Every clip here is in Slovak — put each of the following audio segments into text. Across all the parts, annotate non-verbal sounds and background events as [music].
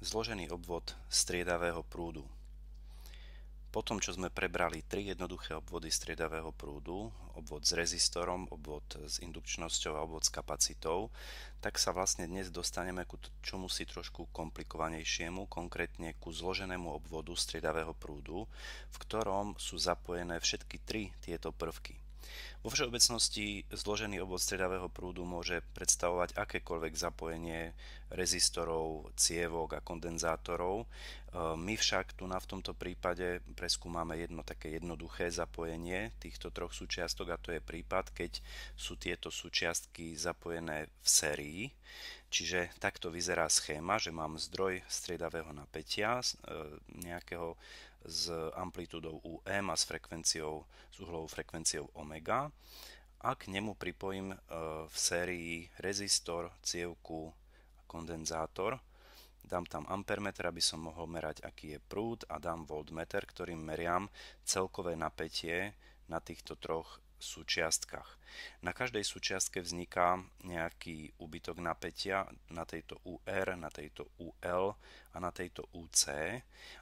zložený obvod striedavého prúdu. Po tom, čo sme prebrali tri jednoduché obvody striedavého prúdu, obvod s rezistorom, obvod s indukčnosťou a obvod s kapacitou, tak sa vlastne dnes dostaneme ku čomu si trošku komplikovanejšiemu, konkrétne ku zloženému obvodu striedavého prúdu, v ktorom sú zapojené všetky tri tieto prvky – vo všeobecnosti zložený obvod stredavého prúdu môže predstavovať akékoľvek zapojenie rezistorov, cievok a kondenzátorov. E, my však tu na v tomto prípade preskúmame jedno také jednoduché zapojenie týchto troch súčiastok a to je prípad, keď sú tieto súčiastky zapojené v sérii. Čiže takto vyzerá schéma, že mám zdroj striedavého napätia, e, nejakého s amplitúdou UM a s frekvenciou, s uhlovou frekvenciou omega a k nemu pripojím e, v sérii rezistor, cievku a kondenzátor. Dám tam ampermeter, aby som mohol merať, aký je prúd a dám voltmeter, ktorým meriam celkové napätie na týchto troch súčiastkach. Na každej súčiastke vzniká nejaký úbytok napätia na tejto UR, na tejto UL a na tejto UC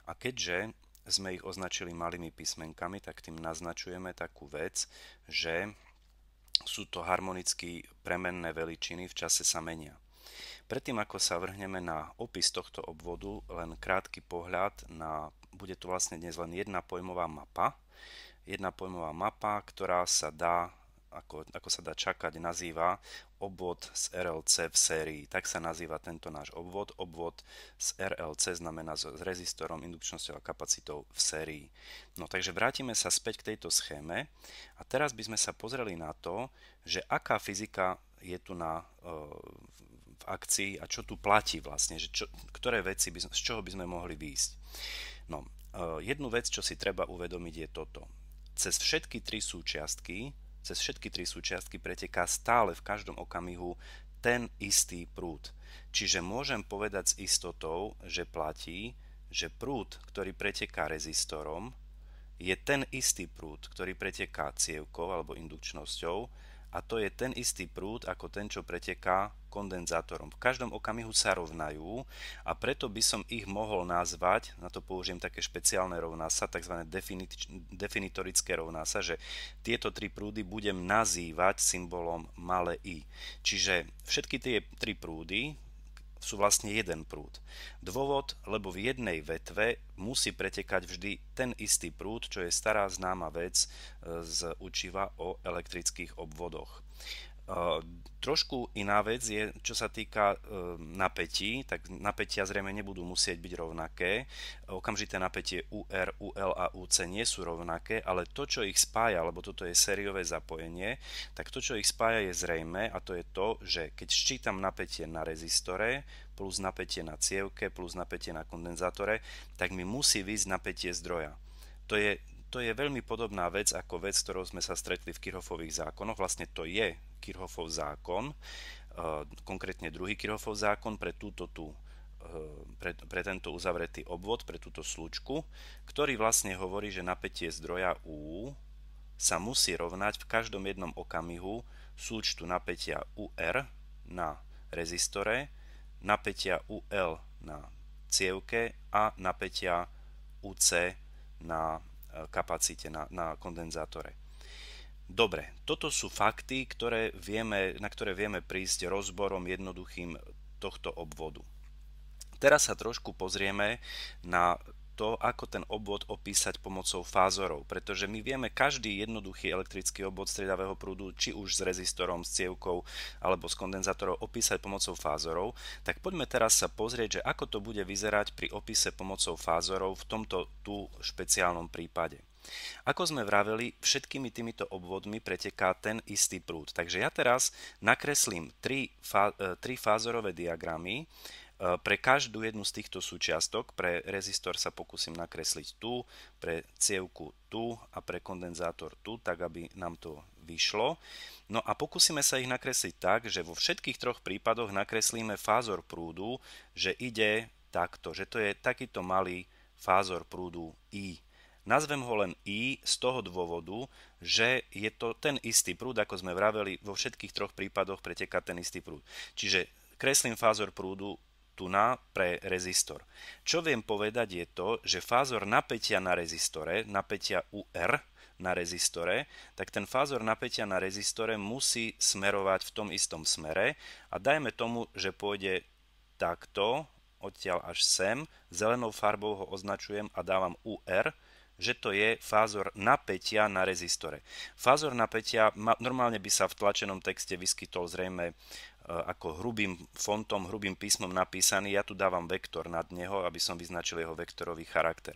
a keďže sme ich označili malými písmenkami, tak tým naznačujeme takú vec, že sú to harmonicky premenné veličiny v čase sa menia. Predtým, ako sa vrhneme na opis tohto obvodu, len krátky pohľad na, bude tu vlastne dnes len jedna pojmová mapa, jedna pojmová mapa, ktorá sa dá ako, ako sa dá čakať, nazýva obvod z RLC v sérii. Tak sa nazýva tento náš obvod. Obvod z RLC znamená s rezistorom, indukčnosťou a kapacitou v sérii. No takže vrátime sa späť k tejto schéme a teraz by sme sa pozreli na to, že aká fyzika je tu na, e, v akcii a čo tu platí vlastne, že čo, ktoré veci, by, z čoho by sme mohli výjsť. No, e, jednu vec, čo si treba uvedomiť je toto. Cez všetky tri súčiastky cez všetky tri súčiastky preteká stále v každom okamihu ten istý prúd. Čiže môžem povedať s istotou, že platí, že prúd, ktorý preteká rezistorom, je ten istý prúd, ktorý preteká cievkou alebo indukčnosťou, a to je ten istý prúd ako ten, čo preteká kondenzátorom. V každom okamihu sa rovnajú a preto by som ich mohol nazvať, na to použijem také špeciálne rovná sa, tzv. Definit- definitorické rovná sa, že tieto tri prúdy budem nazývať symbolom malé i. Čiže všetky tie tri prúdy sú vlastne jeden prúd. Dôvod, lebo v jednej vetve musí pretekať vždy ten istý prúd, čo je stará známa vec e, z učiva o elektrických obvodoch. E, Trošku iná vec je, čo sa týka e, napätí, tak napätia zrejme nebudú musieť byť rovnaké. Okamžité napätie UR, UL a UC nie sú rovnaké, ale to, čo ich spája, lebo toto je sériové zapojenie, tak to, čo ich spája je zrejme a to je to, že keď ščítam napätie na rezistore, plus napätie na cievke, plus napätie na kondenzátore, tak mi musí výjsť napätie zdroja. To je to je veľmi podobná vec ako vec, ktorou sme sa stretli v Kirchhoffových zákonoch. Vlastne to je Kirchhoffov zákon, e, konkrétne druhý Kirchhoffov zákon pre túto tú e, pre, pre tento uzavretý obvod, pre túto slučku, ktorý vlastne hovorí, že napätie zdroja U sa musí rovnať v každom jednom okamihu súčtu napätia UR na rezistore, napätia UL na cievke a napätia UC na Eh, kapacite na, na kondenzátore. Dobre, toto sú fakty, ktoré vieme, na ktoré vieme prísť rozborom jednoduchým tohto obvodu. Teraz sa trošku pozrieme na to, ako ten obvod opísať pomocou fázorov, pretože my vieme každý jednoduchý elektrický obvod stredavého prúdu, či už s rezistorom, s cievkou alebo s kondenzátorom opísať pomocou fázorov, tak poďme teraz sa pozrieť, že ako to bude vyzerať pri opise pomocou fázorov v tomto tu špeciálnom prípade. Ako sme vraveli, všetkými týmito obvodmi preteká ten istý prúd. Takže ja teraz nakreslím tri, fá, e, tri fázorové diagramy Eh, pre každú jednu z týchto súčiastok, pre rezistor sa pokúsim nakresliť tu, pre cievku tu a pre kondenzátor tu, tak aby nám to vyšlo. No a pokúsime sa ich nakresliť tak, že vo všetkých troch prípadoch nakreslíme fázor prúdu, že ide takto, že to je takýto malý fázor prúdu I. Nazvem ho len I z toho dôvodu, že je to ten istý prúd, ako sme vraveli, vo všetkých troch prípadoch preteká ten istý prúd. Čiže kreslím fázor prúdu tuna pre rezistor. Čo viem povedať je to, že fázor napätia na rezistore, napätia UR na rezistore, tak ten fázor napätia na rezistore musí smerovať v tom istom smere a dajme tomu, že pôjde takto, odtiaľ až sem, zelenou farbou ho označujem a dávam UR, že to je fázor napätia na rezistore. Fázor napätia normálne by sa v tlačenom texte vyskytol zrejme E, ako hrubým fontom, hrubým písmom napísaný, ja tu dávam vektor nad neho, aby som vyznačil jeho vektorový charakter.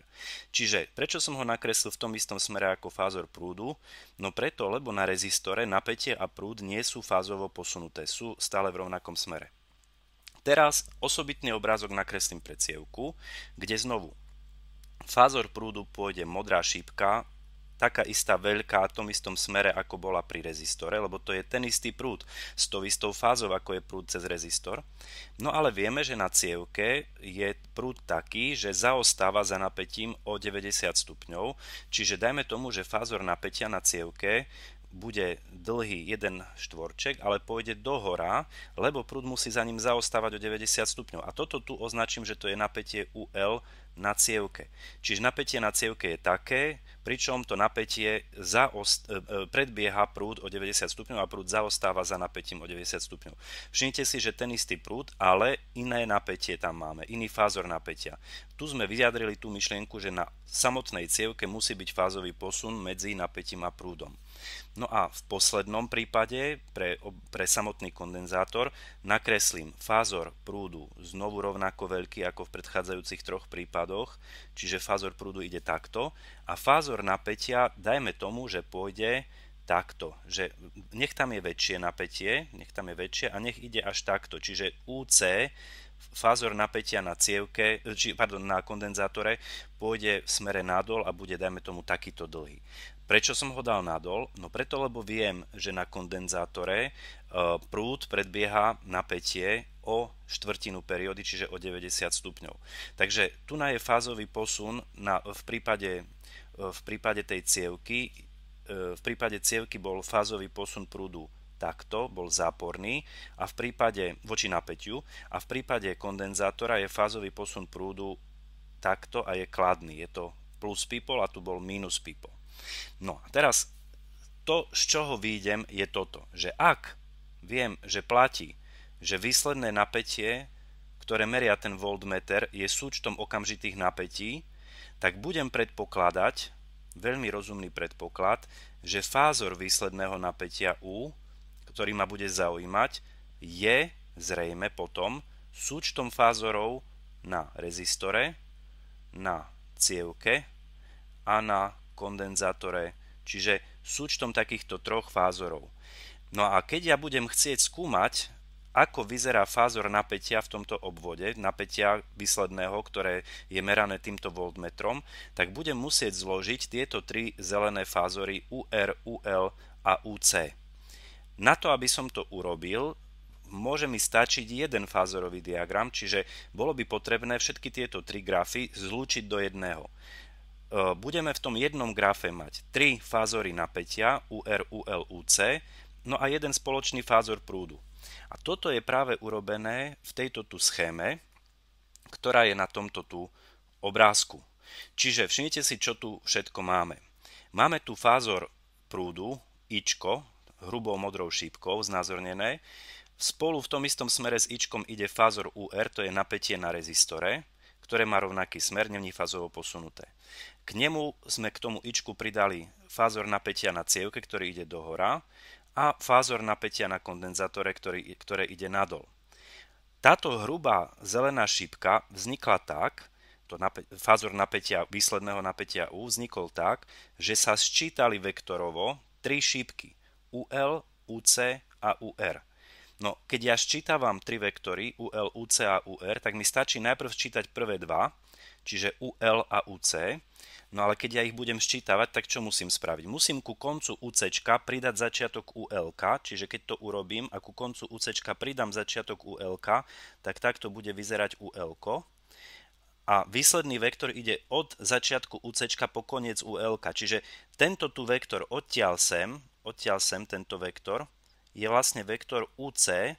Čiže prečo som ho nakreslil v tom istom smere ako fázor prúdu? No preto, lebo na rezistore napätie a prúd nie sú fázovo posunuté, sú stále v rovnakom smere. Teraz osobitný obrázok nakreslím pre cievku, kde znovu fázor prúdu pôjde modrá šípka taká istá veľká v tom istom smere, ako bola pri rezistore, lebo to je ten istý prúd s tou istou fázou, ako je prúd cez rezistor. No ale vieme, že na cievke je prúd taký, že zaostáva za napätím o 90 stupňov, čiže dajme tomu, že fázor napätia na cievke bude dlhý jeden štvorček, ale pôjde dohora, lebo prúd musí za ním zaostávať o 90 stupňov. A toto tu označím, že to je napätie UL na cievke. Čiže napätie na cievke je také, pričom to napätie zaost- e, e, predbieha prúd o 90 stupňov a prúd zaostáva za napätím o 90 stupňov. Všimnite si, že ten istý prúd, ale iné napätie tam máme, iný fázor napätia. Tu sme vyjadrili tú myšlienku, že na samotnej cievke musí byť fázový posun medzi napätím a prúdom. No a v poslednom prípade pre, pre samotný kondenzátor nakreslím fázor prúdu znovu rovnako veľký ako v predchádzajúcich troch prípadoch, čiže fázor prúdu ide takto a fázor napätia dajme tomu, že pôjde takto, že nech tam je väčšie napätie, nech tam je väčšie a nech ide až takto, čiže UC fázor napätia na cievke, či, pardon, na kondenzátore pôjde v smere nadol a bude, dajme tomu, takýto dlhý. Prečo som ho dal nadol? No preto, lebo viem, že na kondenzátore e, prúd predbieha napätie o štvrtinu periódy, čiže o 90 stupňov. Takže tu je fázový posun na, v, prípade, e, v prípade tej cievky. E, v prípade cievky bol fázový posun prúdu takto, bol záporný a v prípade voči napätiu a v prípade kondenzátora je fázový posun prúdu takto a je kladný. Je to plus pipol a tu bol minus pipol. No a teraz to, z čoho výjdem, je toto, že ak viem, že platí, že výsledné napätie, ktoré meria ten voltmeter, je súčtom okamžitých napätí, tak budem predpokladať, veľmi rozumný predpoklad, že fázor výsledného napätia U, ktorý ma bude zaujímať, je zrejme potom súčtom fázorov na rezistore, na cievke a na kondenzátore, čiže súčtom takýchto troch fázorov. No a keď ja budem chcieť skúmať, ako vyzerá fázor napätia v tomto obvode, napätia výsledného, ktoré je merané týmto voltmetrom, tak budem musieť zložiť tieto tri zelené fázory UR, UL a UC. Na to, aby som to urobil, môže mi stačiť jeden fázorový diagram, čiže bolo by potrebné všetky tieto tri grafy zlúčiť do jedného. E, budeme v tom jednom grafe mať tri fázory napätia UR, UL, UC, no a jeden spoločný fázor prúdu. A toto je práve urobené v tejto tu schéme, ktorá je na tomto tu obrázku. Čiže všimnite si, čo tu všetko máme. Máme tu fázor prúdu, ičko, hrubou modrou šípkou znázornené. Spolu v tom istom smere s ičkom ide fázor UR, to je napätie na rezistore, ktoré má rovnaký smer, není fazovo posunuté. K nemu sme k tomu ičku pridali fázor napätia na cievke, ktorý ide dohora a fázor napätia na kondenzátore, ktorý, ktoré ide nadol. Táto hrubá zelená šípka vznikla tak, to nape- fázor napätia, výsledného napätia U vznikol tak, že sa sčítali vektorovo tri šípky UL, UC a UR. No, keď ja sčítavam tri vektory UL, UC a UR, tak mi stačí najprv sčítať prvé dva, čiže UL a UC. No ale keď ja ich budem sčítavať, tak čo musím spraviť? Musím ku koncu UC pridať začiatok ULK, čiže keď to urobím a ku koncu UC pridám začiatok ULK, tak takto bude vyzerať UL. A výsledný vektor ide od začiatku UC po koniec ULK, čiže tento tu vektor odtiaľ sem, odtiaľ sem tento vektor, je vlastne vektor UC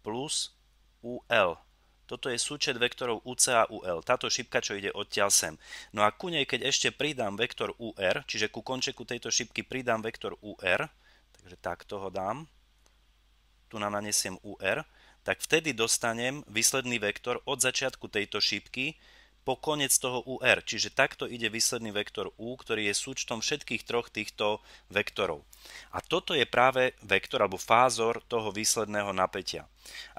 plus UL. Toto je súčet vektorov UC a UL, táto šipka, čo ide odtiaľ sem. No a ku nej, keď ešte pridám vektor UR, čiže ku končeku tejto šipky pridám vektor UR, takže takto ho dám, tu na nanesiem UR, tak vtedy dostanem výsledný vektor od začiatku tejto šipky po koniec toho UR. Čiže takto ide výsledný vektor U, ktorý je súčtom všetkých troch týchto vektorov. A toto je práve vektor alebo fázor toho výsledného napätia.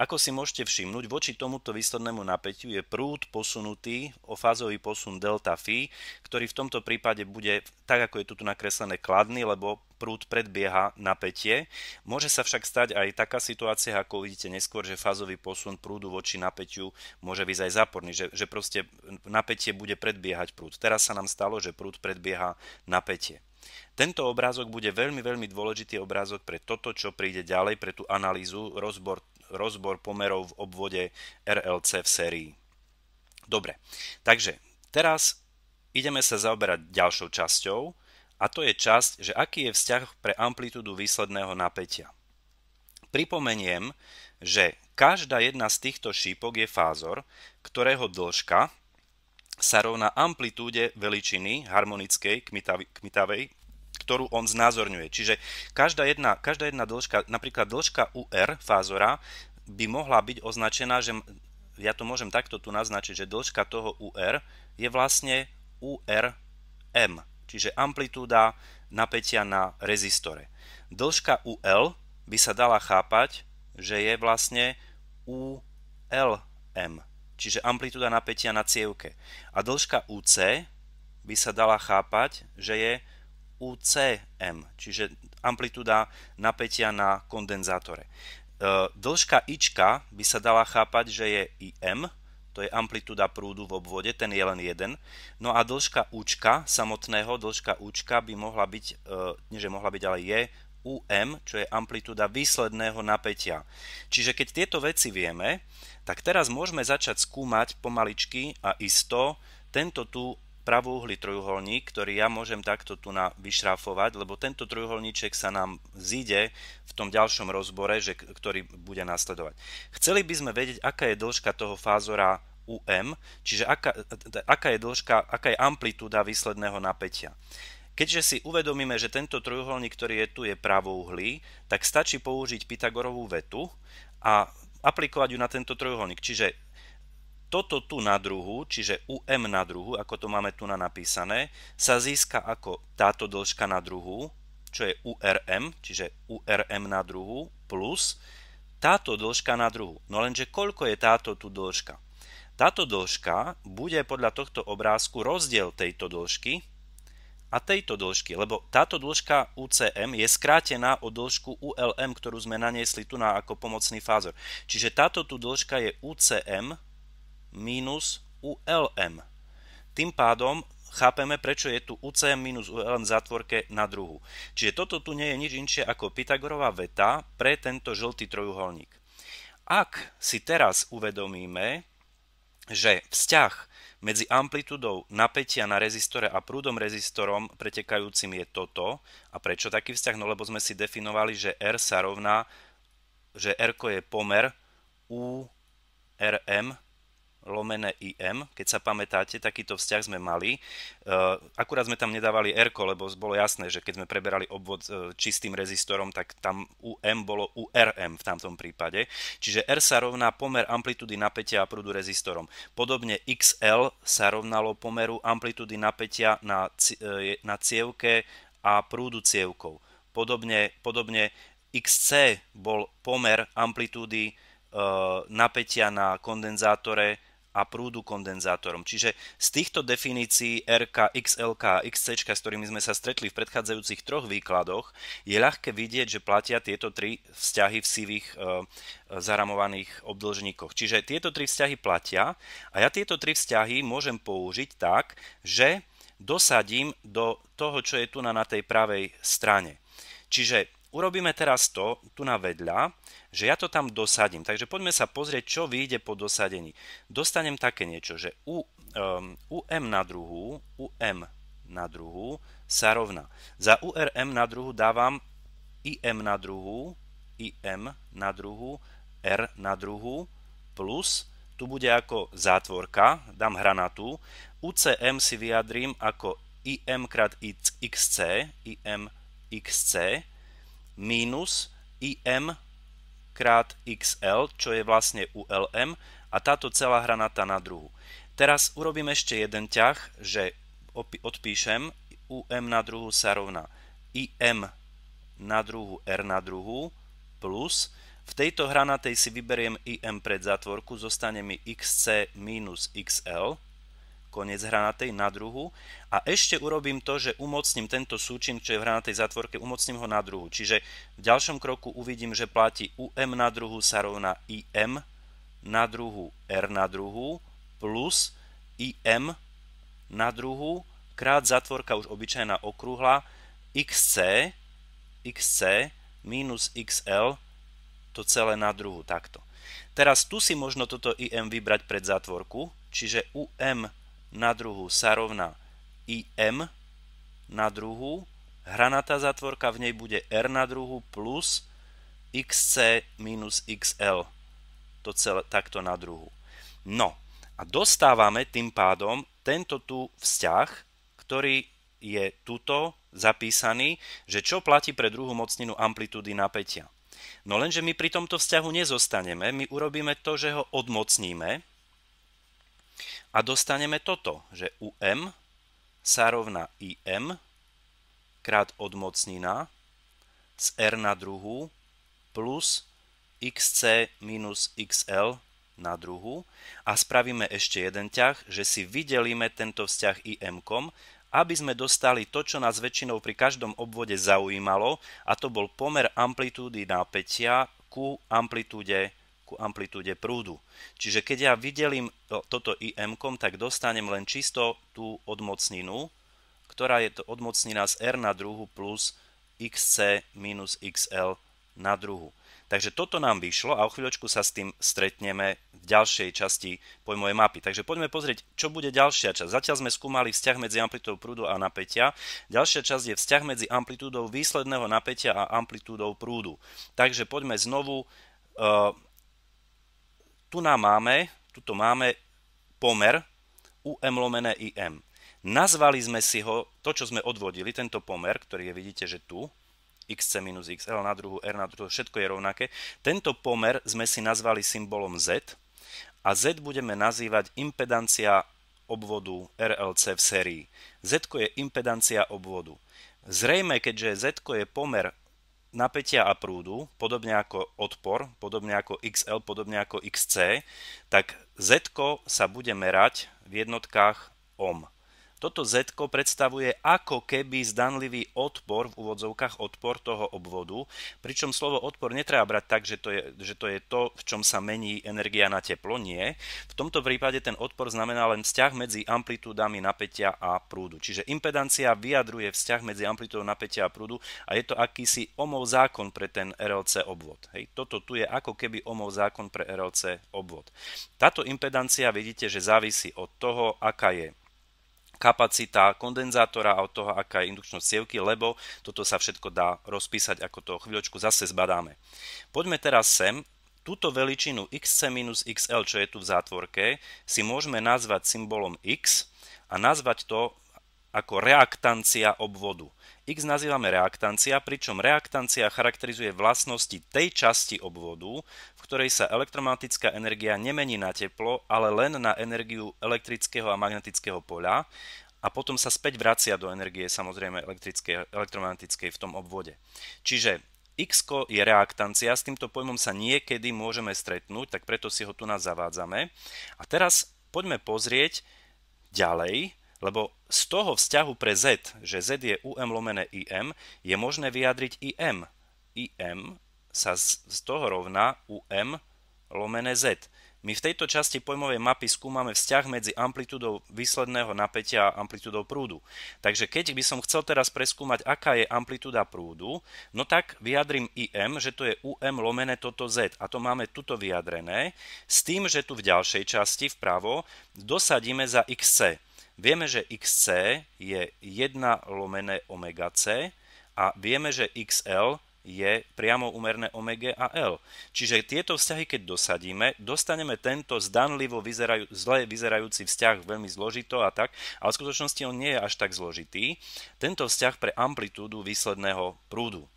Ako si môžete všimnúť, voči tomuto výslednému napätiu je prúd posunutý o fázový posun delta phi, ktorý v tomto prípade bude, tak ako je tu nakreslené, kladný, lebo prúd predbieha napätie. Môže sa však stať aj taká situácia, ako uvidíte neskôr, že fázový posun prúdu voči napätiu môže byť aj záporný, že, že proste napätie bude predbiehať prúd. Teraz sa nám stalo, že prúd predbieha napätie. Tento obrázok bude veľmi, veľmi dôležitý obrázok pre toto, čo príde ďalej, pre tú analýzu, rozbor rozbor pomerov v obvode RLC v sérii. Dobre, takže teraz ideme sa zaoberať ďalšou časťou a to je časť, že aký je vzťah pre amplitúdu výsledného napätia. Pripomeniem, že každá jedna z týchto šípok je fázor, ktorého dĺžka sa rovná amplitúde veličiny harmonickej kmitavej ktorú on znázorňuje. Čiže každá jedna, každá jedna dĺžka, napríklad dĺžka UR fázora by mohla byť označená, že ja to môžem takto tu naznačiť, že dĺžka toho UR je vlastne URM, čiže amplitúda napätia na rezistore. Dĺžka UL by sa dala chápať, že je vlastne ULM, čiže amplitúda napätia na cievke. A dĺžka UC by sa dala chápať, že je UCM, čiže amplitúda napätia na kondenzátore. E, dĺžka ička by sa dala chápať, že je IM, to je amplitúda prúdu v obvode, ten je len jeden. No a dĺžka účka samotného, dĺžka účka by mohla byť, e, nie že mohla byť, ale je UM, čo je amplitúda výsledného napätia. Čiže keď tieto veci vieme, tak teraz môžeme začať skúmať pomaličky a isto tento tu pravouhly trojuholník, ktorý ja môžem takto tu na vyšrafovať, lebo tento trojuholníček sa nám zíde v tom ďalšom rozbore, že, ktorý bude nasledovať. Chceli by sme vedieť, aká je dĺžka toho fázora UM, čiže aká, aká je dĺžka, aká je amplitúda výsledného napätia. Keďže si uvedomíme, že tento trojuholník, ktorý je tu, je pravouhlý, tak stačí použiť Pythagorovú vetu a aplikovať ju na tento trojuholník. Čiže toto tu na druhu, čiže UM na druhu, ako to máme tu na napísané, sa získa ako táto dĺžka na druhu, čo je URM, čiže URM na druhu, plus táto dĺžka na druhu. No lenže koľko je táto tu dĺžka? Táto dĺžka bude podľa tohto obrázku rozdiel tejto dĺžky a tejto dĺžky, lebo táto dĺžka UCM je skrátená o dĺžku ULM, ktorú sme naniesli tu na ako pomocný fázor. Čiže táto tu dĺžka je UCM mínus ULM. Tým pádom chápeme, prečo je tu UCM minus ULM v zátvorke na druhu. Čiže toto tu nie je nič inšie ako Pythagorová veta pre tento žltý trojuholník. Ak si teraz uvedomíme, že vzťah medzi amplitudou napätia na rezistore a prúdom rezistorom pretekajúcim je toto. A prečo taký vzťah? No lebo sme si definovali, že R sa rovná, že R je pomer URM, Lomené IM, keď sa pamätáte, takýto vzťah sme mali. E, akurát sme tam nedávali R, lebo bolo jasné, že keď sme preberali obvod e, čistým rezistorom, tak tam UM bolo URM v tamtom prípade. Čiže R sa rovná pomer amplitúdy napätia a prúdu rezistorom. Podobne XL sa rovnalo pomeru amplitúdy napätia na, e, na cievke a prúdu cievkov. Podobne, podobne XC bol pomer amplitúdy napätia na kondenzátore a prúdu kondenzátorom. Čiže z týchto definícií RK, XLK a XC, s ktorými sme sa stretli v predchádzajúcich troch výkladoch, je ľahké vidieť, že platia tieto tri vzťahy v sivých e, e, zaramovaných obdĺžníkoch. Čiže tieto tri vzťahy platia a ja tieto tri vzťahy môžem použiť tak, že dosadím do toho, čo je tu na, na tej pravej strane. Čiže urobíme teraz to tu na vedľa že ja to tam dosadím. Takže poďme sa pozrieť, čo vyjde po dosadení. Dostanem také niečo, že u, um, UM na druhú, UM na druhú sa rovná. Za URM na druhú dávam IM na druhú, IM na druhú, R na druhú, plus, tu bude ako zátvorka, dám hranatu, UCM si vyjadrím ako IM krát XC, IM XC, minus IM krát XL, čo je vlastne ULM a táto celá hranata na druhu. Teraz urobím ešte jeden ťah, že odpíšem UM na druhu sa rovná IM na druhu R na druhu plus v tejto hranatej si vyberiem IM pred zatvorku, zostane mi XC minus XL koniec hranatej na druhu a ešte urobím to, že umocním tento súčin, čo je v hranatej zatvorke, umocním ho na druhu. Čiže v ďalšom kroku uvidím, že platí UM na druhu sa rovná IM na druhu R na druhu plus IM na druhu krát zatvorka už obyčajná okrúhla XC XC minus XL to celé na druhu takto. Teraz tu si možno toto IM vybrať pred zatvorku, čiže UM na druhu sa rovná IM na druhu. hranatá zatvorka v nej bude R na druhu plus XC minus XL. To celé takto na druhu. No a dostávame tým pádom tento tu vzťah, ktorý je tuto zapísaný, že čo platí pre druhú mocninu amplitúdy napätia. No lenže my pri tomto vzťahu nezostaneme, my urobíme to, že ho odmocníme a dostaneme toto, že um sa rovná im krát odmocnina z r na druhú plus xc minus xl na druhú a spravíme ešte jeden ťah, že si vydelíme tento vzťah im aby sme dostali to, čo nás väčšinou pri každom obvode zaujímalo a to bol pomer amplitúdy nápetia ku amplitúde ku amplitúde prúdu. Čiže keď ja vydelím toto im, tak dostanem len čisto tú odmocninu, ktorá je to odmocnina z r na druhu plus xc minus xl na druhu. Takže toto nám vyšlo a o chvíľočku sa s tým stretneme v ďalšej časti pojmovej mapy. Takže poďme pozrieť, čo bude ďalšia časť. Zatiaľ sme skúmali vzťah medzi amplitúdou prúdu a napätia. Ďalšia časť je vzťah medzi amplitúdou výsledného napätia a amplitúdou prúdu. Takže poďme znovu uh, tu nám máme, tuto máme pomer UM lomené IM. Nazvali sme si ho, to čo sme odvodili, tento pomer, ktorý je vidíte, že tu, xc minus xl na druhu, r na druhu, všetko je rovnaké. Tento pomer sme si nazvali symbolom z a z budeme nazývať impedancia obvodu RLC v sérii. z je impedancia obvodu. Zrejme, keďže z je pomer napätia a prúdu, podobne ako odpor, podobne ako XL, podobne ako XC, tak Z sa bude merať v jednotkách ohm. Toto z predstavuje ako keby zdanlivý odpor, v úvodzovkách odpor toho obvodu, pričom slovo odpor netreba brať tak, že to, je, že to je to, v čom sa mení energia na teplo, nie. V tomto prípade ten odpor znamená len vzťah medzi amplitúdami napätia a prúdu. Čiže impedancia vyjadruje vzťah medzi amplitúdou napätia a prúdu a je to akýsi omov zákon pre ten RLC obvod. Hej. Toto tu je ako keby omov zákon pre RLC obvod. Táto impedancia vidíte, že závisí od toho, aká je kapacita kondenzátora a od toho, aká je indukčnosť sievky, lebo toto sa všetko dá rozpísať, ako to chvíľočku zase zbadáme. Poďme teraz sem. Túto veličinu xc minus xl, čo je tu v zátvorke, si môžeme nazvať symbolom x a nazvať to ako reaktancia obvodu. X nazývame reaktancia, pričom reaktancia charakterizuje vlastnosti tej časti obvodu, v ktorej sa elektromagnetická energia nemení na teplo, ale len na energiu elektrického a magnetického poľa a potom sa späť vracia do energie samozrejme elektromagnetickej v tom obvode. Čiže X je reaktancia, s týmto pojmom sa niekedy môžeme stretnúť, tak preto si ho tu nás zavádzame. A teraz poďme pozrieť ďalej, lebo z toho vzťahu pre z, že z je um lomené im, je možné vyjadriť im. im sa z, z toho rovná um lomené z. My v tejto časti pojmovej mapy skúmame vzťah medzi amplitúdou výsledného napätia a amplitúdou prúdu. Takže keď by som chcel teraz preskúmať, aká je amplitúda prúdu, no tak vyjadrím IM, že to je UM lomené toto Z. A to máme tuto vyjadrené, s tým, že tu v ďalšej časti vpravo dosadíme za XC. Vieme, že xc je 1 lomené omega c a vieme, že xl je priamo umerné omega a L. Čiže tieto vzťahy, keď dosadíme, dostaneme tento zdanlivo vyzerajú, zle vyzerajúci vzťah veľmi zložito a tak, ale v skutočnosti on nie je až tak zložitý. Tento vzťah pre amplitúdu výsledného prúdu.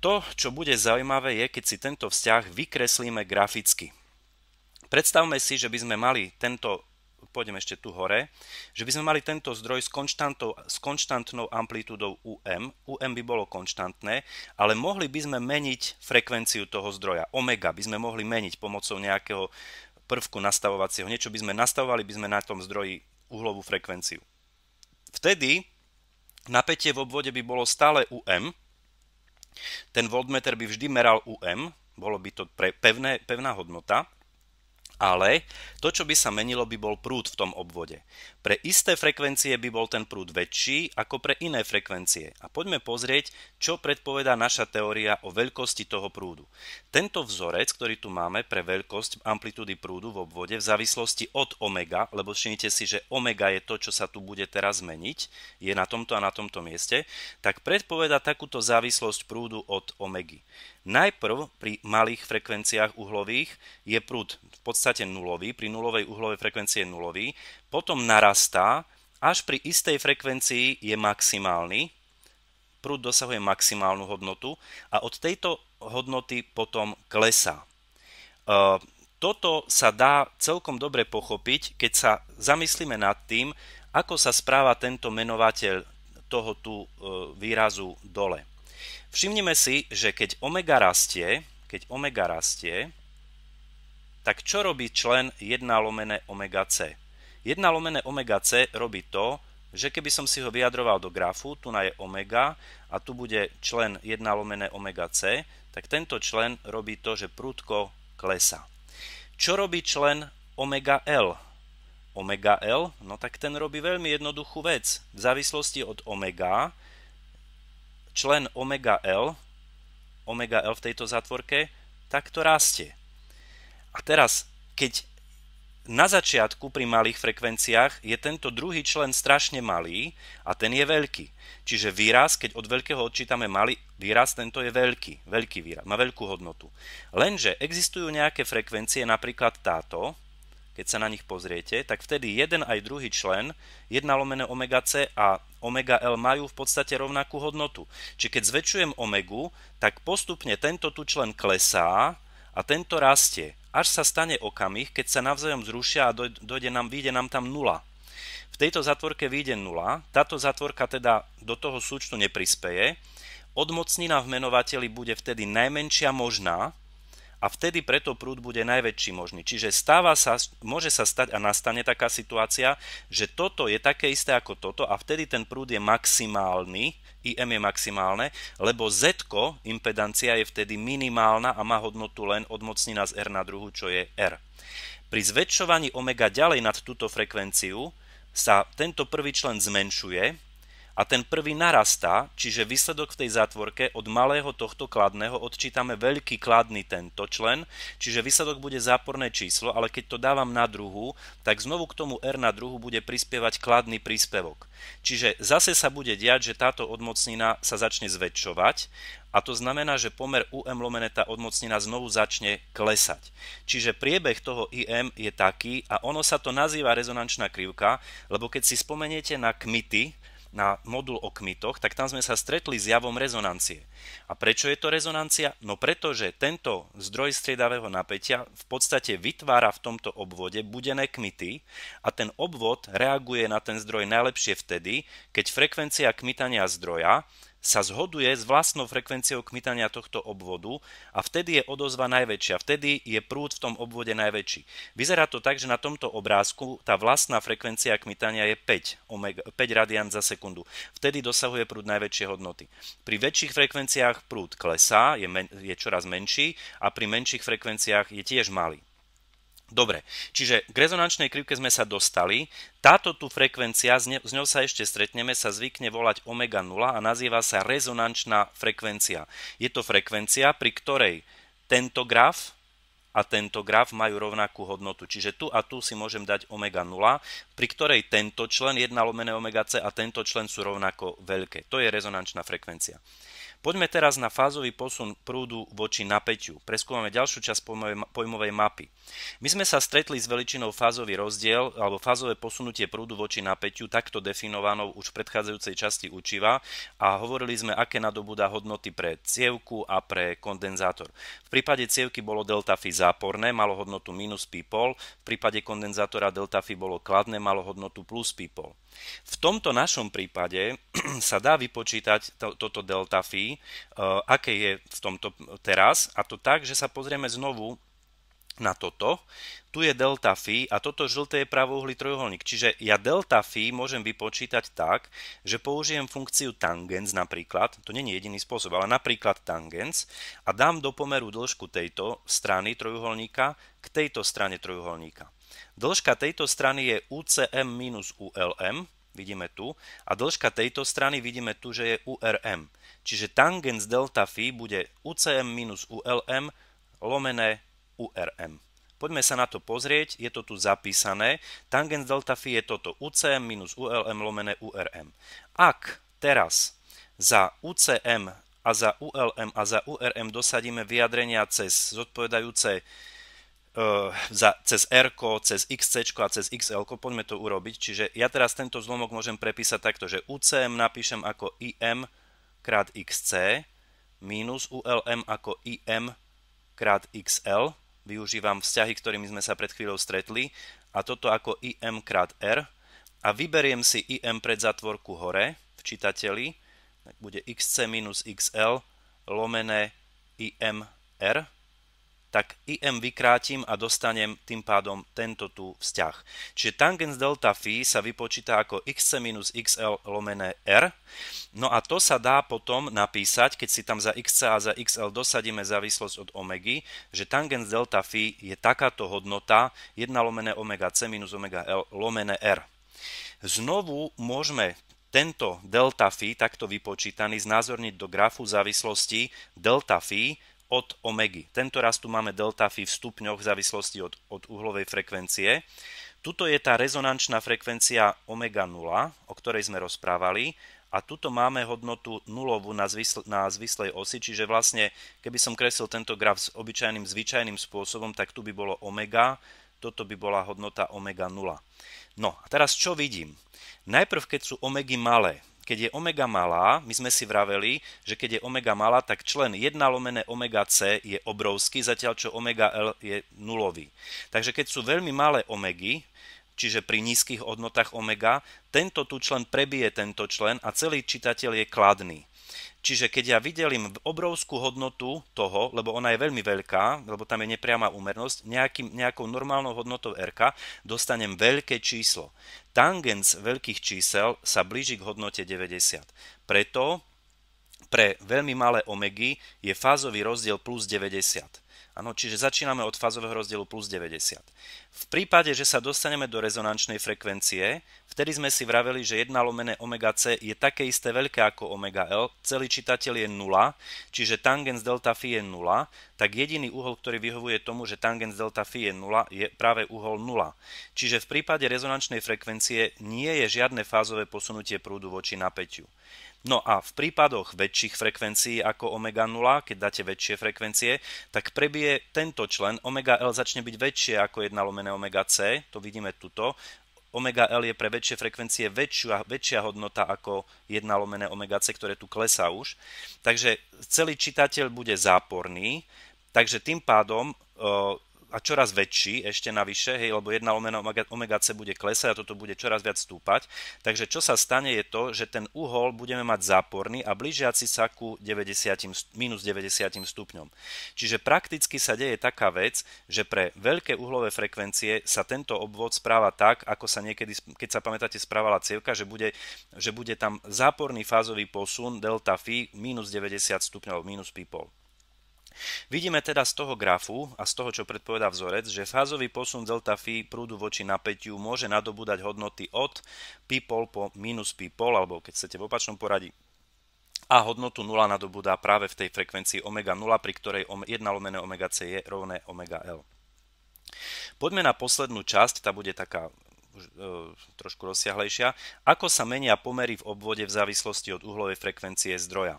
To, čo bude zaujímavé, je, keď si tento vzťah vykreslíme graficky. Predstavme si, že by sme mali tento pôjdem ešte tu hore, že by sme mali tento zdroj s, s konštantnou amplitúdou UM, UM by bolo konštantné, ale mohli by sme meniť frekvenciu toho zdroja, omega by sme mohli meniť pomocou nejakého prvku nastavovacieho, niečo by sme nastavovali, by sme na tom zdroji uhlovú frekvenciu. Vtedy napätie v obvode by bolo stále UM, ten voltmeter by vždy meral UM, bolo by to pre pevné, pevná hodnota ale to, čo by sa menilo, by bol prúd v tom obvode. Pre isté frekvencie by bol ten prúd väčší ako pre iné frekvencie. A poďme pozrieť, čo predpovedá naša teória o veľkosti toho prúdu. Tento vzorec, ktorý tu máme pre veľkosť amplitúdy prúdu v obvode v závislosti od omega, lebo všimnite si, že omega je to, čo sa tu bude teraz meniť, je na tomto a na tomto mieste, tak predpovedá takúto závislosť prúdu od omegy. Najprv pri malých frekvenciách uhlových je prúd v podstate nulový, pri nulovej uhlovej frekvencii je nulový, potom narastá, až pri istej frekvencii je maximálny, prúd dosahuje maximálnu hodnotu a od tejto hodnoty potom klesá. E, toto sa dá celkom dobre pochopiť, keď sa zamyslíme nad tým, ako sa správa tento menovateľ toho tu e, výrazu dole. Všimnime si, že keď omega rastie, keď omega rastie, tak čo robí člen 1 lomené omega c? 1 lomené omega c robí to, že keby som si ho vyjadroval do grafu, tu na je omega a tu bude člen 1 lomené omega c, tak tento člen robí to, že prúdko klesa. Čo robí člen omega l? Omega l, no tak ten robí veľmi jednoduchú vec. V závislosti od omega člen omega L, omega L v tejto zátvorke, tak to rastie. A teraz, keď na začiatku pri malých frekvenciách je tento druhý člen strašne malý a ten je veľký. Čiže výraz, keď od veľkého odčítame malý výraz, tento je veľký, veľký výraz, má veľkú hodnotu. Lenže existujú nejaké frekvencie, napríklad táto, keď sa na nich pozriete, tak vtedy jeden aj druhý člen, 1 lomené omega C a omega L majú v podstate rovnakú hodnotu. Čiže keď zväčšujem omegu, tak postupne tento tu člen klesá a tento rastie, až sa stane okamih, keď sa navzájom zrušia a dojde nám, vyjde nám tam nula. V tejto zatvorke vyjde nula, táto zatvorka teda do toho súčtu neprispeje, odmocnina v menovateli bude vtedy najmenšia možná, a vtedy preto prúd bude najväčší možný. Čiže stáva sa, môže sa stať a nastane taká situácia, že toto je také isté ako toto a vtedy ten prúd je maximálny, IM je maximálne, lebo Z impedancia je vtedy minimálna a má hodnotu len odmocnina z R na druhu, čo je R. Pri zväčšovaní omega ďalej nad túto frekvenciu sa tento prvý člen zmenšuje, a ten prvý narastá, čiže výsledok v tej zátvorke od malého tohto kladného odčítame veľký kladný tento člen, čiže výsledok bude záporné číslo, ale keď to dávam na druhú, tak znovu k tomu R na druhu bude prispievať kladný príspevok. Čiže zase sa bude diať, že táto odmocnina sa začne zväčšovať a to znamená, že pomer UM lomené tá odmocnina znovu začne klesať. Čiže priebeh toho IM je taký a ono sa to nazýva rezonančná krivka, lebo keď si spomeniete na kmity, na modul o kmitoch, tak tam sme sa stretli s javom rezonancie. A prečo je to rezonancia? No pretože tento zdroj striedavého napätia v podstate vytvára v tomto obvode budené kmity a ten obvod reaguje na ten zdroj najlepšie vtedy, keď frekvencia kmitania zdroja sa zhoduje s vlastnou frekvenciou kmitania tohto obvodu a vtedy je odozva najväčšia, vtedy je prúd v tom obvode najväčší. Vyzerá to tak, že na tomto obrázku tá vlastná frekvencia kmitania je 5, 5 radian za sekundu. Vtedy dosahuje prúd najväčšie hodnoty. Pri väčších frekvenciách prúd klesá, je, men, je čoraz menší a pri menších frekvenciách je tiež malý. Dobre, čiže k rezonančnej krivke sme sa dostali. Táto tu frekvencia, s, ňou sa ešte stretneme, sa zvykne volať omega 0 a nazýva sa rezonančná frekvencia. Je to frekvencia, pri ktorej tento graf a tento graf majú rovnakú hodnotu. Čiže tu a tu si môžem dať omega 0, pri ktorej tento člen 1 lomené omega c a tento člen sú rovnako veľké. To je rezonančná frekvencia. Poďme teraz na fázový posun prúdu voči napäťu. Preskúmame ďalšiu časť pojmovej mapy. My sme sa stretli s veličinou fázový rozdiel alebo fázové posunutie prúdu voči napätiu, takto definovanou už v predchádzajúcej časti učiva a hovorili sme, aké nadobúda hodnoty pre cievku a pre kondenzátor. V prípade cievky bolo delta phi záporné, malo hodnotu minus pi pol, v prípade kondenzátora delta phi bolo kladné, malo hodnotu plus pi pol. V tomto našom prípade [clears throat] sa dá vypočítať to, toto delta phi, Eh, aké je v tomto teraz, a to tak, že sa pozrieme znovu na toto, tu je delta phi a toto žlté je pravouhlý trojuholník. Čiže ja delta phi môžem vypočítať tak, že použijem funkciu tangens napríklad, to nie je jediný spôsob, ale napríklad tangens a dám do pomeru dĺžku tejto strany trojuholníka k tejto strane trojuholníka. Dĺžka tejto strany je UCM minus ULM, vidíme tu, a dĺžka tejto strany vidíme tu, že je URM. Čiže tangens delta phi bude UCM minus ULM lomené URM. Poďme sa na to pozrieť, je to tu zapísané. Tangens delta phi je toto UCM minus ULM lomené URM. Ak teraz za UCM a za ULM a za URM dosadíme vyjadrenia cez zodpovedajúce e, za, cez R, cez XC a cez XL, poďme to urobiť. Čiže ja teraz tento zlomok môžem prepísať takto, že UCM napíšem ako IM krát xc minus ulm ako im krát xl. Využívam vzťahy, ktorými sme sa pred chvíľou stretli a toto ako im krát r. A vyberiem si im pred zatvorku hore v čitateli, tak bude xc minus xl lomené imr tak im vykrátim a dostanem tým pádom tento tu vzťah. Čiže tangens delta phi sa vypočíta ako xc minus xl lomené r. No a to sa dá potom napísať, keď si tam za xc a za xl dosadíme závislosť od omegy, že tangens delta phi je takáto hodnota 1 lomené omega c minus omega l lomené r. Znovu môžeme tento delta phi, takto vypočítaný, znázorniť do grafu závislosti delta phi od omegy. Tento raz tu máme delta phi v stupňoch v závislosti od, od uhlovej frekvencie. Tuto je tá rezonančná frekvencia omega 0, o ktorej sme rozprávali, a tuto máme hodnotu nulovú na, zvysl- na zvislej osi, čiže vlastne, keby som kresil tento graf s obyčajným zvyčajným spôsobom, tak tu by bolo omega, toto by bola hodnota omega 0. No a teraz čo vidím? Najprv, keď sú omegy malé, keď je omega malá, my sme si vraveli, že keď je omega malá, tak člen 1 lomené omega C je obrovský, zatiaľ čo omega L je nulový. Takže keď sú veľmi malé omegy, čiže pri nízkych hodnotách omega, tento tu člen prebije tento člen a celý čitateľ je kladný. Čiže keď ja videlím obrovskú hodnotu toho, lebo ona je veľmi veľká, lebo tam je nepriama úmernosť, nejakým, nejakou normálnou hodnotou RK dostanem veľké číslo. Tangens veľkých čísel sa blíži k hodnote 90. Preto pre veľmi malé omegy je fázový rozdiel plus 90. Áno, čiže začíname od fázového rozdielu plus 90. V prípade, že sa dostaneme do rezonančnej frekvencie, Vtedy sme si vraveli, že 1 lomené omega c je také isté veľké ako omega l, celý čitateľ je 0, čiže tangens delta phi je 0, tak jediný uhol, ktorý vyhovuje tomu, že tangens delta phi je 0, je práve uhol 0. Čiže v prípade rezonančnej frekvencie nie je žiadne fázové posunutie prúdu voči napätiu. No a v prípadoch väčších frekvencií ako omega 0, keď dáte väčšie frekvencie, tak prebie tento člen, omega L začne byť väčšie ako 1 lomené omega C, to vidíme tuto, omega L je pre väčšie frekvencie väčšia, väčšia hodnota ako 1 lomené omega C, ktoré tu klesá už. Takže celý čitateľ bude záporný, takže tým pádom e, a čoraz väčší ešte navyše, hej, lebo jedna lomeno omega C bude klesať a toto bude čoraz viac stúpať. Takže čo sa stane je to, že ten uhol budeme mať záporný a blížiaci sa ku 90, minus 90 stupňom. Čiže prakticky sa deje taká vec, že pre veľké uhlové frekvencie sa tento obvod správa tak, ako sa niekedy, keď sa pamätáte, správala cievka, že bude, že bude tam záporný fázový posun delta phi minus 90 stupňov, minus pi pol. Vidíme teda z toho grafu a z toho, čo predpovedá vzorec, že fázový posun delta phi prúdu voči napätiu môže nadobúdať hodnoty od pol po minus pol, alebo keď chcete v opačnom poradí a hodnotu 0 nadobúda práve v tej frekvencii omega 0, pri ktorej 1 lomené omega c je rovné omega l. Poďme na poslednú časť, tá bude taká už, e, trošku rozsiahlejšia. Ako sa menia pomery v obvode v závislosti od uhlovej frekvencie zdroja?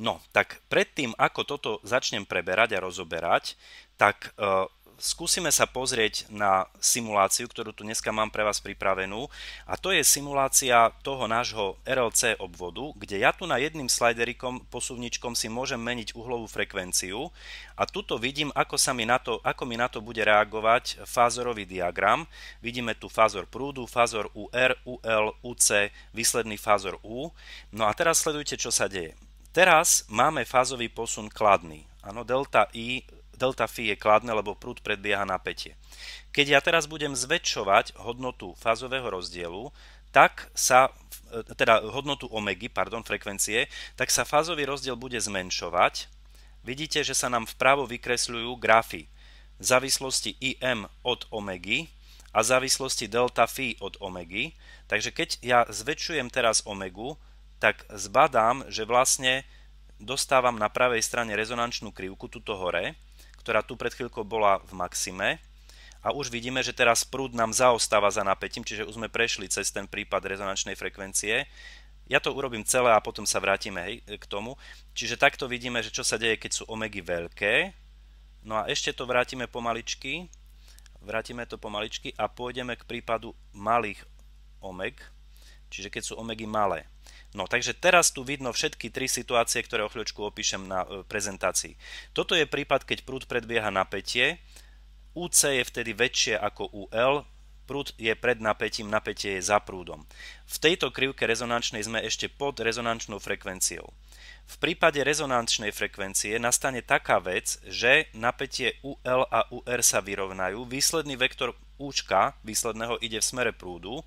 No, tak predtým, ako toto začnem preberať a rozoberať, tak uh, skúsime sa pozrieť na simuláciu, ktorú tu dneska mám pre vás pripravenú. A to je simulácia toho nášho RLC obvodu, kde ja tu na jedným sliderikom, posuvničkom si môžem meniť uhlovú frekvenciu a tuto vidím, ako, sa mi na to, ako mi na to bude reagovať fázorový diagram. Vidíme tu fázor prúdu, fázor UR, UL, UC, výsledný fázor U. No a teraz sledujte, čo sa deje. Teraz máme fázový posun kladný. Áno, delta I, delta phi je kladné, lebo prúd predbieha napätie. Keď ja teraz budem zväčšovať hodnotu fázového rozdielu, tak sa, e, teda hodnotu omegy, pardon, frekvencie, tak sa fázový rozdiel bude zmenšovať. Vidíte, že sa nám vpravo vykresľujú grafy v závislosti IM od omegy a v závislosti delta phi od omegy. Takže keď ja zväčšujem teraz omegu, tak zbadám, že vlastne dostávam na pravej strane rezonančnú krivku, tuto hore, ktorá tu pred chvíľkou bola v maxime. A už vidíme, že teraz prúd nám zaostáva za napätím, čiže už sme prešli cez ten prípad rezonančnej frekvencie. Ja to urobím celé a potom sa vrátime hej, k tomu. Čiže takto vidíme, že čo sa deje, keď sú omegy veľké. No a ešte to vrátime pomaličky. Vrátime to pomaličky a pôjdeme k prípadu malých omeg. Čiže keď sú omegy malé. No takže teraz tu vidno všetky tri situácie, ktoré o chvíľočku opíšem na e, prezentácii. Toto je prípad, keď prúd predbieha napätie, UC je vtedy väčšie ako UL, prúd je pred napätím, napätie je za prúdom. V tejto krivke rezonančnej sme ešte pod rezonančnou frekvenciou. V prípade rezonančnej frekvencie nastane taká vec, že napätie UL a UR sa vyrovnajú, výsledný vektor Učka výsledného ide v smere prúdu,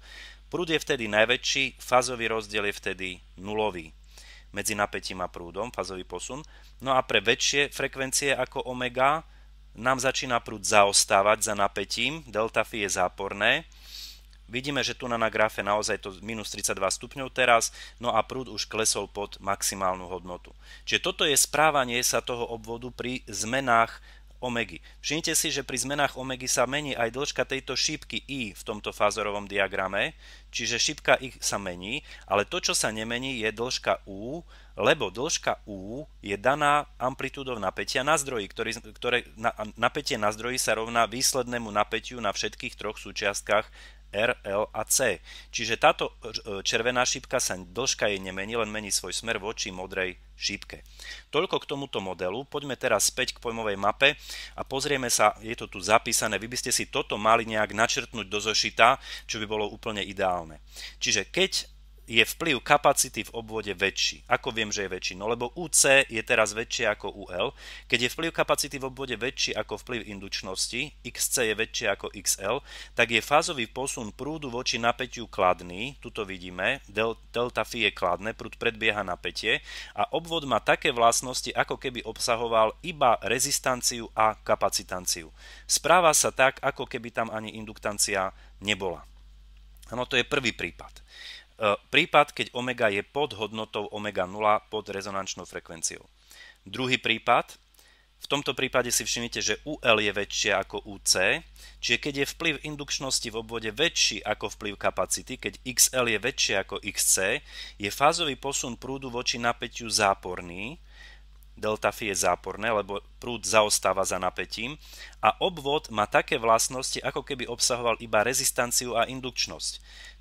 Prúd je vtedy najväčší, fázový rozdiel je vtedy nulový medzi napätím a prúdom, fázový posun. No a pre väčšie frekvencie ako omega nám začína prúd zaostávať za napätím, delta phi je záporné. Vidíme, že tu na grafe naozaj to minus 32 stupňov teraz, no a prúd už klesol pod maximálnu hodnotu. Čiže toto je správanie sa toho obvodu pri zmenách omegy. Všimnite si, že pri zmenách omegy sa mení aj dĺžka tejto šípky i v tomto fázorovom diagrame, Čiže šipka ich sa mení, ale to, čo sa nemení, je dĺžka U, lebo dĺžka U je daná amplitúdou napätia na zdroji, ktorý, ktoré na, napätie na zdroji sa rovná výslednému napätiu na všetkých troch súčiastkách R, L a C. Čiže táto e, červená šípka sa dĺžka jej nemení, len mení svoj smer voči modrej šípke. Toľko k tomuto modelu. Poďme teraz späť k pojmovej mape a pozrieme sa, je to tu zapísané, vy by ste si toto mali nejak načrtnúť do zošita, čo by bolo úplne ideálne. Čiže keď je vplyv kapacity v obvode väčší. Ako viem, že je väčší? No lebo UC je teraz väčšie ako UL. Keď je vplyv kapacity v obvode väčší ako vplyv indučnosti, XC je väčšie ako XL, tak je fázový posun prúdu voči napätiu kladný, tuto vidíme, del, delta phi je kladné, prúd predbieha napätie a obvod má také vlastnosti, ako keby obsahoval iba rezistanciu a kapacitanciu. Správa sa tak, ako keby tam ani induktancia nebola. Áno, to je prvý prípad. E, prípad, keď omega je pod hodnotou omega 0 pod rezonančnou frekvenciou. Druhý prípad, v tomto prípade si všimnite, že UL je väčšie ako UC, čiže keď je vplyv indukčnosti v obvode väčší ako vplyv kapacity, keď XL je väčšie ako XC, je fázový posun prúdu voči napätiu záporný, delta phi je záporné, lebo prúd zaostáva za napätím a obvod má také vlastnosti, ako keby obsahoval iba rezistanciu a indukčnosť.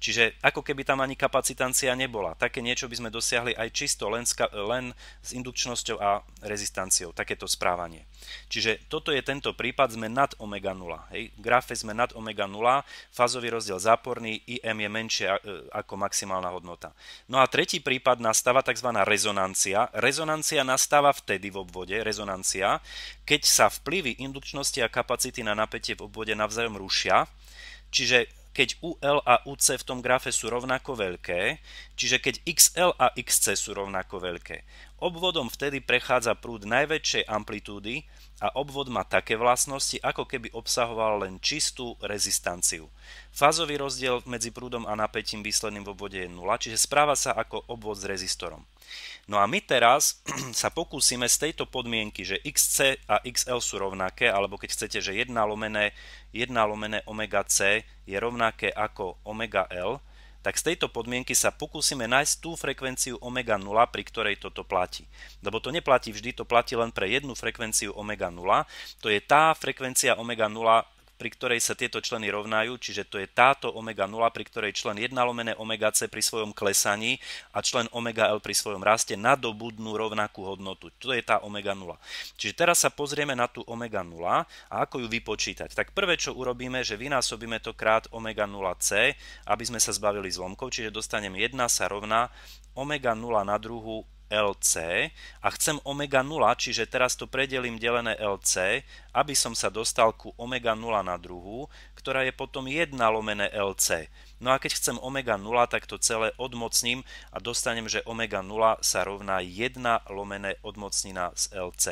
Čiže ako keby tam ani kapacitancia nebola. Také niečo by sme dosiahli aj čisto len s, len s indukčnosťou a rezistanciou, takéto správanie. Čiže toto je tento prípad, sme nad omega 0. Hej. V grafe sme nad omega 0, fazový rozdiel záporný, IM je menšie e, ako maximálna hodnota. No a tretí prípad nastáva tzv. rezonancia. Rezonancia nastáva vtedy v obvode, rezonancia, keď sa vplyvy indukčnosti a kapacity na napätie v obvode navzájom rušia, Čiže keď UL a UC v tom grafe sú rovnako veľké, čiže keď XL a XC sú rovnako veľké. Obvodom vtedy prechádza prúd najväčšej amplitúdy a obvod má také vlastnosti, ako keby obsahoval len čistú rezistanciu. Fázový rozdiel medzi prúdom a napätím výsledným v obvode je 0, čiže správa sa ako obvod s rezistorom. No a my teraz [clears throat] sa pokúsime z tejto podmienky, že xc a xl sú rovnaké, alebo keď chcete, že 1 lomené, 1 lomené omega c je rovnaké ako omega l, tak z tejto podmienky sa pokúsime nájsť tú frekvenciu omega 0, pri ktorej toto platí. Lebo to neplatí vždy, to platí len pre jednu frekvenciu omega 0, to je tá frekvencia omega 0, pri ktorej sa tieto členy rovnajú, čiže to je táto omega 0, pri ktorej člen 1 lomené omega C pri svojom klesaní a člen omega L pri svojom raste nadobudnú rovnakú hodnotu. To je tá omega 0. Čiže teraz sa pozrieme na tú omega 0 a ako ju vypočítať. Tak prvé, čo urobíme, že vynásobíme to krát omega 0 C, aby sme sa zbavili zlomkov, čiže dostanem 1 sa rovná omega 0 na druhu LC a chcem omega 0, čiže teraz to predelím delené LC, aby som sa dostal ku omega 0 na druhú, ktorá je potom 1 lomené LC. No a keď chcem omega 0, tak to celé odmocním a dostanem, že omega 0 sa rovná 1 lomené odmocnina z LC.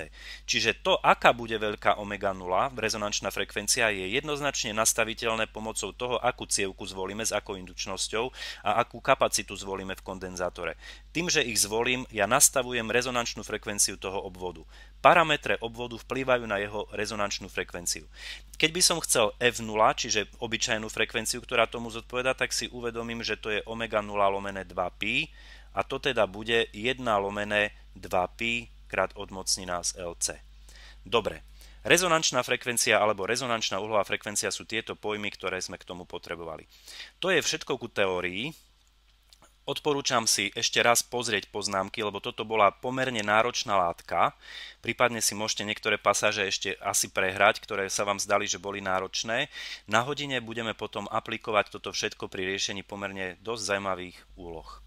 Čiže to, aká bude veľká omega 0, rezonančná frekvencia, je jednoznačne nastaviteľné pomocou toho, akú cievku zvolíme s akou indučnosťou a akú kapacitu zvolíme v kondenzátore. Tým, že ich zvolím, ja nastavujem rezonančnú frekvenciu toho obvodu parametre obvodu vplývajú na jeho rezonančnú frekvenciu. Keď by som chcel F0, čiže obyčajnú frekvenciu, ktorá tomu zodpoveda, tak si uvedomím, že to je omega 0 lomené 2π a to teda bude 1 lomené 2π krát odmocnina z LC. Dobre, Rezonančná frekvencia alebo rezonančná uhlová frekvencia sú tieto pojmy, ktoré sme k tomu potrebovali. To je všetko ku teórii, Odporúčam si ešte raz pozrieť poznámky, lebo toto bola pomerne náročná látka. Prípadne si môžete niektoré pasáže ešte asi prehrať, ktoré sa vám zdali, že boli náročné. Na hodine budeme potom aplikovať toto všetko pri riešení pomerne dosť zaujímavých úloh.